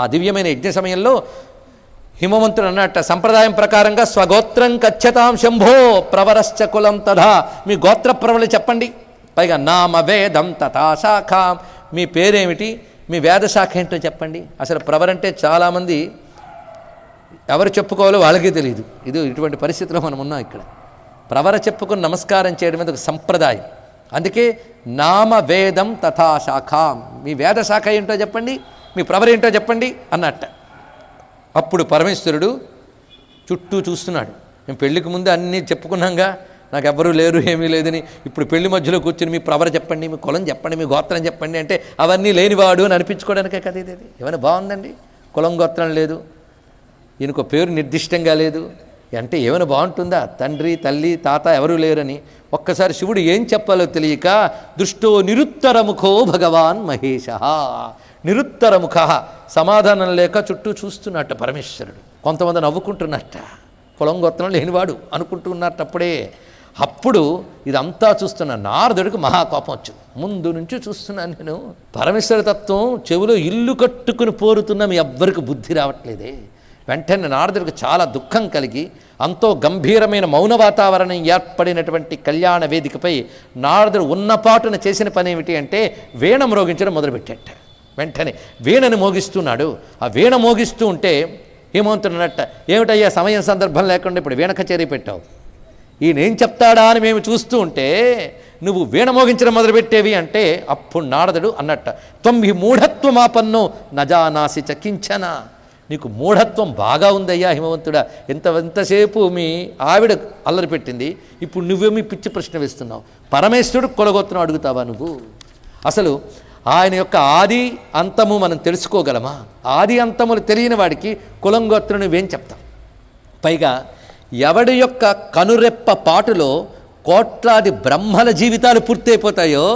ఆ దివ్యమైన యజ్ఞ సమయంలో హిమవంతుడు అన్నట్ట సంప్రదాయం ప్రకారంగా స్వగోత్రం కచ్చతాం శంభో ప్రవరశ్చ కులం తథా మీ గోత్ర ప్రవలు చెప్పండి పైగా నామ వేదం తథా శాఖ మీ పేరేమిటి మీ వేదశాఖ ఏంటో చెప్పండి అసలు ప్రవరంటే చాలామంది ఎవరు చెప్పుకోవాలో వాళ్ళకే తెలియదు ఇది ఇటువంటి పరిస్థితిలో మనం ఉన్నాం ఇక్కడ ప్రవర చెప్పుకుని నమస్కారం చేయడం అనేది ఒక సంప్రదాయం అందుకే నామ వేదం తథా శాఖ మీ వేదశాఖ ఏంటో చెప్పండి మీ ప్రవరేంటో చెప్పండి అన్నట్ట అప్పుడు పరమేశ్వరుడు చుట్టూ చూస్తున్నాడు మేము పెళ్లికి ముందు అన్నీ చెప్పుకున్నాంగా నాకు ఎవ్వరూ లేరు ఏమీ లేదని ఇప్పుడు పెళ్లి మధ్యలో కూర్చుని మీ ప్రవర చెప్పండి మీ కులం చెప్పండి మీ గోత్రం చెప్పండి అంటే అవన్నీ లేనివాడు అని అనిపించుకోవడానికే కదా ఇది ఏమైనా బాగుందండి కులం గోత్రం లేదు ఈయనకు పేరు నిర్దిష్టంగా లేదు అంటే ఏమైనా బాగుంటుందా తండ్రి తల్లి తాత ఎవరూ లేరని ఒక్కసారి శివుడు ఏం చెప్పాలో తెలియక దుష్టో నిరుత్తరముఖో భగవాన్ మహేష నిరుత్తరముఖ సమాధానం లేక చుట్టూ చూస్తున్నట్ట పరమేశ్వరుడు కొంతమంది నవ్వుకుంటున్నట్ట కులం గొత్తనం లేనివాడు అనుకుంటూ అప్పుడు ఇదంతా చూస్తున్న నారదుడికి మహాకోపం వచ్చింది ముందు నుంచి చూస్తున్నాను నేను పరమేశ్వర తత్వం చెవులో ఇల్లు కట్టుకుని పోరుతున్న మీ ఎవ్వరికి బుద్ధి రావట్లేదే వెంటనే నారదుడికి చాలా దుఃఖం కలిగి అంతో గంభీరమైన మౌన వాతావరణం ఏర్పడినటువంటి కళ్యాణ వేదికపై నారదుడు ఉన్నపాటున చేసిన పని ఏమిటి అంటే వేణం రోగించడం మొదలుపెట్టాట వెంటనే వీణని మోగిస్తున్నాడు ఆ వీణ మోగిస్తూ ఉంటే ఏమవుతున్నట్ట ఏమిటయ్యా సమయం సందర్భం లేకుండా ఇప్పుడు వీణ కచేరీ పెట్టావు ఈయన ఏం చెప్తాడా అని మేము చూస్తూ ఉంటే నువ్వు వీణ మోగించడం మొదలుపెట్టేవి అంటే అప్పుడు నాడదుడు అన్నట్ట తొమ్మి మూఢత్వమాపన్ను నజానాసి చకించనా నీకు మూఢత్వం బాగా ఉందయ్యా హిమవంతుడా ఎంత ఎంతసేపు మీ ఆవిడ అల్లరి పెట్టింది ఇప్పుడు నువ్వేమి పిచ్చి ప్రశ్న వేస్తున్నావు పరమేశ్వరుడు కొలగొత్తను అడుగుతావా నువ్వు అసలు ఆయన యొక్క ఆది అంతము మనం తెలుసుకోగలమా ఆది అంతములు తెలియని వాడికి కులం గోత్రం చెప్తాం పైగా ఎవడి యొక్క కనురెప్ప పాటులో కోట్లాది బ్రహ్మల జీవితాలు పూర్తయిపోతాయో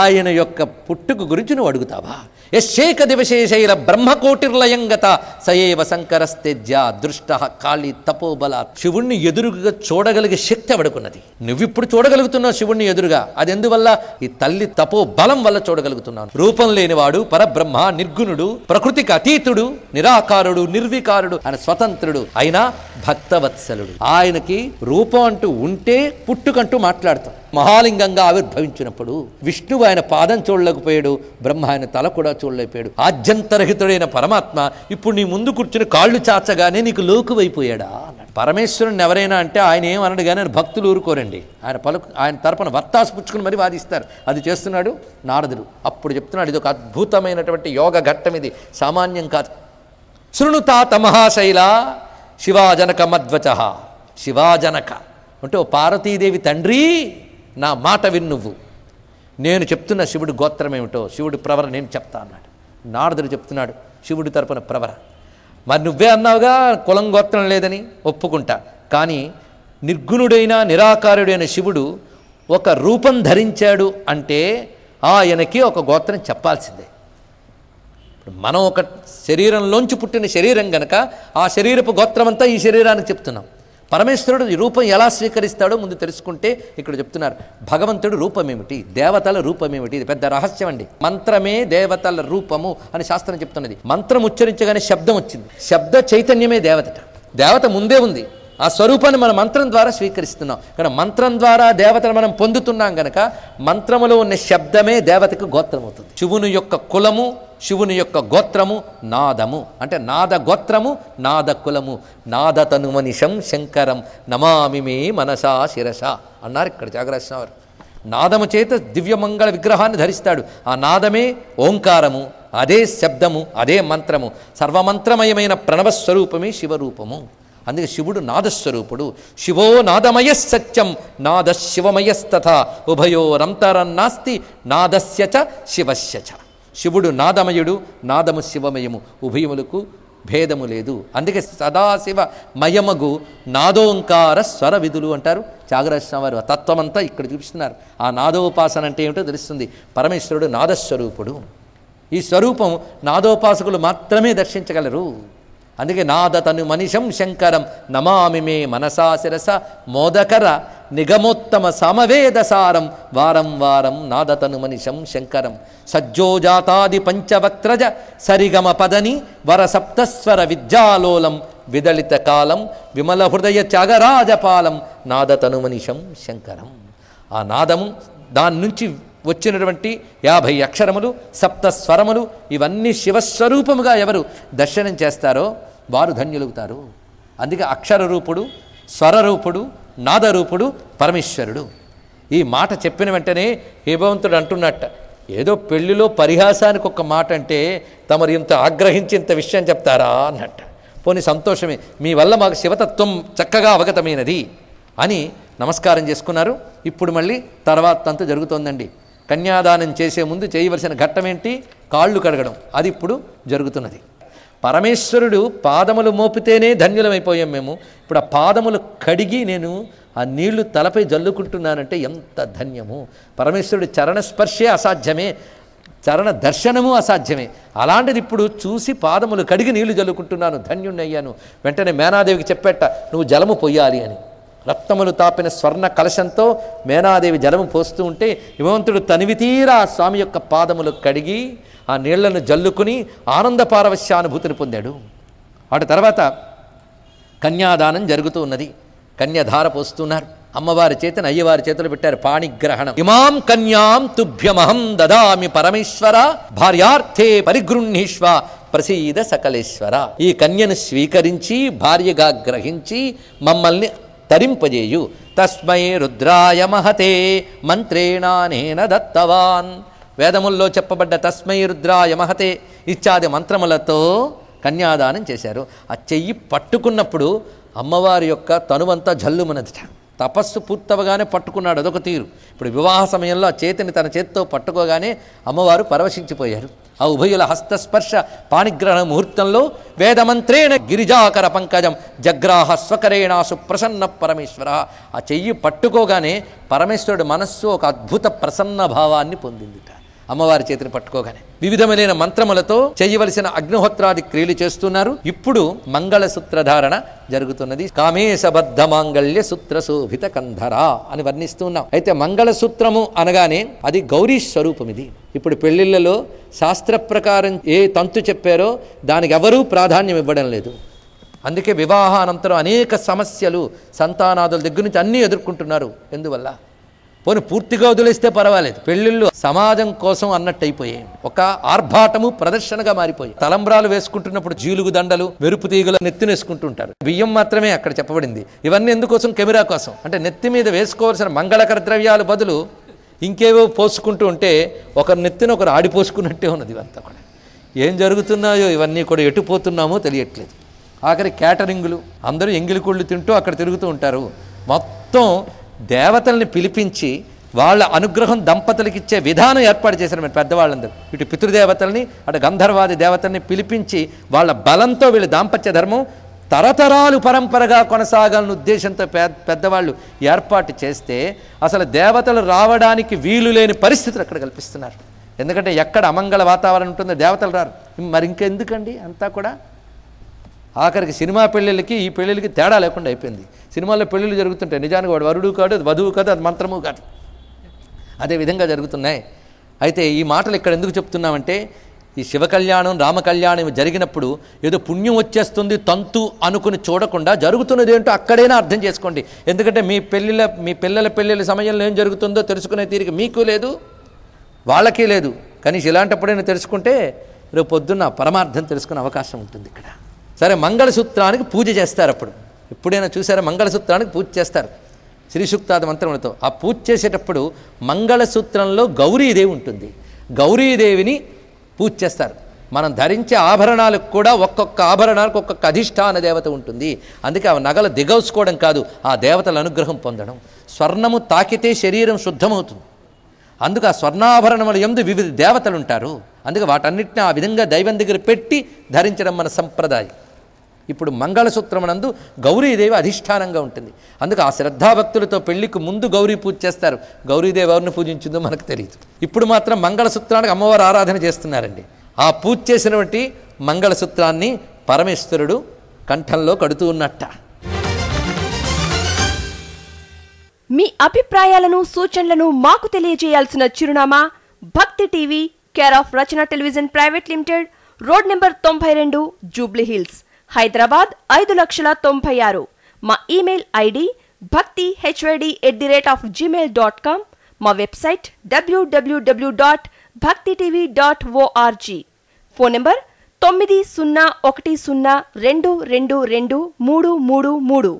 ఆయన యొక్క పుట్టుకు గురించి నువ్వు అడుగుతావా యశ్చేక దివశేషైల బ్రహ్మకోటిర్లయంగత సయేవ శంకరస్తేజ్య దృష్ట కాళి తపోబల శివుణ్ణి ఎదురుగా చూడగలిగే శక్తి అవడుకున్నది నువ్విప్పుడు చూడగలుగుతున్నావు శివుణ్ణి ఎదురుగా అది ఎందువల్ల ఈ తల్లి తపో బలం వల్ల చూడగలుగుతున్నాను రూపం లేనివాడు పరబ్రహ్మ నిర్గుణుడు ప్రకృతికి అతీతుడు నిరాకారుడు నిర్వికారుడు ఆయన స్వతంత్రుడు అయినా భక్తవత్సలుడు ఆయనకి రూపం అంటూ ఉంటే పుట్టుకంటూ మాట్లాడతాం మహాలింగంగా ఆవిర్భవించినప్పుడు విష్ణువు ఆయన పాదం చూడలేకపోయాడు బ్రహ్మ ఆయన తల కూడా చూడలేకపోయాడు ఆద్యంతరహితుడైన పరమాత్మ ఇప్పుడు నీ ముందు కూర్చుని కాళ్ళు చాచగానే నీకు లోకువైపోయాడా అన్నాడు పరమేశ్వరుని ఎవరైనా అంటే ఆయన ఏమనడు కానీ ఆయన భక్తులు ఊరుకోరండి ఆయన పలుకు ఆయన తరపున వర్తాసు పుచ్చుకుని మరీ వాదిస్తారు అది చేస్తున్నాడు నారదుడు అప్పుడు చెప్తున్నాడు ఇది ఒక అద్భుతమైనటువంటి యోగ ఘట్టం ఇది సామాన్యం కాదు శృణుతాత మహాశైల శివాజనక మధ్వచ శివాజనక అంటే ఓ పార్వతీదేవి తండ్రి నా మాట విన్నువ్వు నేను చెప్తున్న శివుడి గోత్రం ఏమిటో శివుడి ప్రవర నేను చెప్తా అన్నాడు నారదుడు చెప్తున్నాడు శివుడి తరపున ప్రవర మరి నువ్వే అన్నావుగా కులం గోత్రం లేదని ఒప్పుకుంటా కానీ నిర్గుణుడైన నిరాకారుడైన శివుడు ఒక రూపం ధరించాడు అంటే ఆయనకి ఒక గోత్రం చెప్పాల్సిందే మనం ఒక శరీరంలోంచి పుట్టిన శరీరం గనక ఆ శరీరపు గోత్రమంతా ఈ శరీరానికి చెప్తున్నాం పరమేశ్వరుడు ఈ రూపం ఎలా స్వీకరిస్తాడో ముందు తెలుసుకుంటే ఇక్కడ చెప్తున్నారు భగవంతుడు రూపమేమిటి దేవతల రూపమేమిటి ఇది పెద్ద రహస్యం అండి మంత్రమే దేవతల రూపము అని శాస్త్రం చెప్తున్నది మంత్రం ఉచ్చరించగానే శబ్దం వచ్చింది శబ్ద చైతన్యమే దేవతట దేవత ముందే ఉంది ఆ స్వరూపాన్ని మనం మంత్రం ద్వారా స్వీకరిస్తున్నాం కానీ మంత్రం ద్వారా దేవతను మనం పొందుతున్నాం గనక మంత్రములో ఉన్న శబ్దమే దేవతకు గోత్రం అవుతుంది శివుని యొక్క కులము శివుని యొక్క గోత్రము నాదము అంటే నాద గోత్రము నాద కులము నాద తనుమనిషం శంకరం నమామి మే మనసా శిరస అన్నారు ఇక్కడ జాగ్రత్త నాదము చేత దివ్యమంగళ విగ్రహాన్ని ధరిస్తాడు ఆ నాదమే ఓంకారము అదే శబ్దము అదే మంత్రము సర్వమంత్రమయమైన ప్రణవస్వరూపమే శివరూపము అందుకే శివుడు నాదస్వరూపుడు శివో నాదమయ సత్యం నాద శివమయస్తథ ఉభయోరంతరన్నాస్తి నాదస్య చ శివస్య చ శివుడు నాదమయుడు నాదము శివమయము ఉభయములకు భేదము లేదు అందుకే సదాశివ మయమగు నాదోంకార స్వర విధులు అంటారు త్యాగరాజన వారు ఆ తత్వమంతా ఇక్కడ చూపిస్తున్నారు ఆ నాదోపాసన అంటే ఏమిటో తెలుస్తుంది పరమేశ్వరుడు నాదస్వరూపుడు ఈ స్వరూపం నాదోపాసకులు మాత్రమే దర్శించగలరు అందుకే తను మనిషం శంకరం నమామి మే మనసా శిరస మోదకర నిగమోత్తమ సమవేదసారం వారం వారం నాదతను మనిషం శంకరం సజ్జోజాతాది పంచవక్త్రజ సరిగమ పదని వర సప్తస్వర విద్యాలోలం విదళిత కాలం విమల హృదయ త్యాగరాజపాలం నాదతను మనిషం శంకరం ఆ నాదము దాని నుంచి వచ్చినటువంటి యాభై అక్షరములు సప్తస్వరములు ఇవన్నీ శివస్వరూపముగా ఎవరు దర్శనం చేస్తారో వారు ధన్యులుగుతారు అందుకే అక్షర రూపుడు స్వరరూపుడు నాదరూపుడు పరమేశ్వరుడు ఈ మాట చెప్పిన వెంటనే హేభవంతుడు అంటున్నట్ట ఏదో పెళ్లిలో పరిహాసానికి ఒక మాట అంటే తమరు ఇంత ఆగ్రహించి ఇంత విషయం చెప్తారా అన్నట్ట పోనీ సంతోషమే మీ వల్ల మాకు శివతత్వం చక్కగా అవగతమైనది అని నమస్కారం చేసుకున్నారు ఇప్పుడు మళ్ళీ తర్వాత అంత జరుగుతోందండి కన్యాదానం చేసే ముందు చేయవలసిన ఘట్టం ఏంటి కాళ్ళు కడగడం అది ఇప్పుడు జరుగుతున్నది పరమేశ్వరుడు పాదములు మోపితేనే ధన్యులమైపోయాం మేము ఇప్పుడు ఆ పాదములు కడిగి నేను ఆ నీళ్లు తలపై జల్లుకుంటున్నానంటే ఎంత ధన్యము పరమేశ్వరుడి చరణస్పర్శే అసాధ్యమే చరణ దర్శనము అసాధ్యమే అలాంటిది ఇప్పుడు చూసి పాదములు కడిగి నీళ్లు జల్లుకుంటున్నాను ధన్యుణ్ణి అయ్యాను వెంటనే మేనాదేవికి చెప్పేట నువ్వు జలము పొయ్యాలి అని రక్తములు తాపిన స్వర్ణ కలశంతో మేనాదేవి జలము పోస్తూ ఉంటే హిమవంతుడు తనివితీరా స్వామి యొక్క పాదములు కడిగి ఆ నీళ్లను జల్లుకుని ఆనంద పారవశ్యానుభూతిని పొందాడు వాటి తర్వాత కన్యాదానం జరుగుతూ ఉన్నది కన్యాధార పోస్తున్నారు అమ్మవారి చేతను అయ్యవారి చేతులు పెట్టారు పాణిగ్రహణం ఇమాం కన్యాం తుభ్యమహం దదామి పరమేశ్వర భార్యార్థే పరిగృహ్ణీష్వ ప్రసీద సకలేశ్వర ఈ కన్యను స్వీకరించి భార్యగా గ్రహించి మమ్మల్ని తరింపజేయు తస్మై రుద్రాయ మహతే మంత్రేణానేన దత్తవాన్ వేదముల్లో చెప్పబడ్డ తస్మై రుద్రాయ మహతే ఇత్యాది మంత్రములతో కన్యాదానం చేశారు ఆ చెయ్యి పట్టుకున్నప్పుడు అమ్మవారి యొక్క తనువంతా జల్లుమనదిట తపస్సు పూర్తవగానే పట్టుకున్నాడు అదొక తీరు ఇప్పుడు వివాహ సమయంలో ఆ చేతిని తన చేతితో పట్టుకోగానే అమ్మవారు పరవశించిపోయారు ఆ ఉభయుల హస్తస్పర్శ పాణిగ్రహణ ముహూర్తంలో వేదమంత్రేణ గిరిజాకర పంకజం జగ్రాహ స్వకరేణాసు ప్రసన్న పరమేశ్వర ఆ చెయ్యి పట్టుకోగానే పరమేశ్వరుడు మనస్సు ఒక అద్భుత ప్రసన్న భావాన్ని పొందిందిట అమ్మవారి చేతిని పట్టుకోగానే వివిధమైన మంత్రములతో చేయవలసిన అగ్నిహోత్రాది క్రియలు చేస్తున్నారు ఇప్పుడు మంగళసూత్రధారణ జరుగుతున్నది కామేశబద్ధ మాంగళ్య సూత్ర శోభిత కంధరా అని వర్ణిస్తున్నాం అయితే అయితే మంగళసూత్రము అనగానే అది గౌరీ స్వరూపం ఇది ఇప్పుడు పెళ్లిళ్లలో శాస్త్ర ప్రకారం ఏ తంతు చెప్పారో దానికి ఎవరూ ప్రాధాన్యం ఇవ్వడం లేదు అందుకే వివాహానంతరం అనేక సమస్యలు సంతానాదుల దగ్గర నుంచి అన్నీ ఎదుర్కొంటున్నారు ఎందువల్ల పోనీ పూర్తిగా వదిలేస్తే పర్వాలేదు పెళ్ళిళ్ళు సమాజం కోసం అన్నట్టు అయిపోయాయి ఒక ఆర్భాటము ప్రదర్శనగా మారిపోయి తలంబ్రాలు వేసుకుంటున్నప్పుడు జీలుగు దండలు మెరుపు తీగలు నెత్తినేసుకుంటుంటారు బియ్యం మాత్రమే అక్కడ చెప్పబడింది ఇవన్నీ ఎందుకోసం కెమెరా కోసం అంటే నెత్తి మీద వేసుకోవాల్సిన మంగళకర ద్రవ్యాలు బదులు ఇంకేవో పోసుకుంటూ ఉంటే ఒకరు నెత్తిన ఒకరు ఆడిపోసుకున్నట్టే ఉన్నది ఇవంతా కూడా ఏం జరుగుతున్నాయో ఇవన్నీ కూడా ఎటుపోతున్నామో తెలియట్లేదు ఆఖరి క్యాటరింగులు అందరూ ఎంగిలి కొళ్ళు తింటూ అక్కడ తిరుగుతూ ఉంటారు మొత్తం దేవతల్ని పిలిపించి వాళ్ళ అనుగ్రహం దంపతులకిచ్చే ఇచ్చే విధానం ఏర్పాటు చేశారు మీరు పెద్దవాళ్ళందరూ ఇటు పితృదేవతల్ని అటు గంధర్వాది దేవతల్ని పిలిపించి వాళ్ళ బలంతో వీళ్ళు దాంపత్య ధర్మం తరతరాలు పరంపరగా కొనసాగాలని ఉద్దేశంతో పెద్దవాళ్ళు ఏర్పాటు చేస్తే అసలు దేవతలు రావడానికి వీలు లేని పరిస్థితులు అక్కడ కల్పిస్తున్నారు ఎందుకంటే ఎక్కడ అమంగళ వాతావరణం ఉంటుందో దేవతలు రారు మరి ఇంకెందుకండి అంతా కూడా ఆఖరికి సినిమా పెళ్ళిళ్ళకి ఈ పెళ్ళిళ్ళకి తేడా లేకుండా అయిపోయింది సినిమాల్లో పెళ్ళిళ్ళు జరుగుతుంటాయి నిజానికి వాడు వరుడు కాదు అది వధువు కాదు అది మంత్రము కాదు అదేవిధంగా జరుగుతున్నాయి అయితే ఈ మాటలు ఇక్కడ ఎందుకు చెప్తున్నామంటే ఈ శివ కళ్యాణం రామ కళ్యాణం జరిగినప్పుడు ఏదో పుణ్యం వచ్చేస్తుంది తంతు అనుకుని చూడకుండా జరుగుతున్నది ఏంటో అక్కడైనా అర్థం చేసుకోండి ఎందుకంటే మీ పెళ్ళిళ్ళ మీ పిల్లల పెళ్ళిళ్ళ సమయంలో ఏం జరుగుతుందో తెలుసుకునే తీరిక మీకు లేదు వాళ్ళకే లేదు కనీసం ఇలాంటప్పుడైనా తెలుసుకుంటే రేపు పొద్దున్న పరమార్థం తెలుసుకునే అవకాశం ఉంటుంది ఇక్కడ సరే మంగళసూత్రానికి పూజ చేస్తారు అప్పుడు ఎప్పుడైనా చూసారా మంగళసూత్రానికి పూజ చేస్తారు శ్రీసూక్తాది మంత్రములతో ఆ పూజ చేసేటప్పుడు మంగళసూత్రంలో గౌరీదేవి ఉంటుంది గౌరీదేవిని పూజ చేస్తారు మనం ధరించే ఆభరణాలకు కూడా ఒక్కొక్క ఆభరణాలకు ఒక్కొక్క అధిష్టాన దేవత ఉంటుంది అందుకే ఆ నగలు దిగవసుకోవడం కాదు ఆ దేవతల అనుగ్రహం పొందడం స్వర్ణము తాకితే శరీరం శుద్ధమవుతుంది అందుకు ఆ స్వర్ణాభరణముల ఎందు వివిధ దేవతలు ఉంటారు అందుకే వాటన్నిటిని ఆ విధంగా దైవం దగ్గర పెట్టి ధరించడం మన సంప్రదాయం ఇప్పుడు మంగళసూత్రం నందు గౌరీదేవి అధిష్టానంగా ఉంటుంది అందుకు ఆ శ్రద్ధాభక్తులతో పెళ్లికి ముందు గౌరీ పూజ చేస్తారు గౌరీదేవి ఎవరిని పూజించిందో మనకు తెలియదు ఇప్పుడు మాత్రం మంగళసూత్రానికి అమ్మవారు ఆరాధన చేస్తున్నారండి ఆ పూజ చేసినటువంటి మంగళసూత్రాన్ని పరమేశ్వరుడు కంఠంలో కడుతూ ఉన్నట్ట మీ అభిప్రాయాలను సూచనలను మాకు తెలియజేయాల్సిన చిరునామా Bhakti TV care of Rachana television private limited road number తొంభై రెండు జూబ్లీ హిల్స్ హైదరాబాద్ ఐదు లక్షల తొంభై ఆరు మా email ID Bhakti HYD at the rate of Gmail dot com మా website WWW dot Bhakti TV dot ORG phone number తొమ్మిది సున్నా ఒకటి సున్నా రెండు రెండు రెండు మూడు మూడు మూడు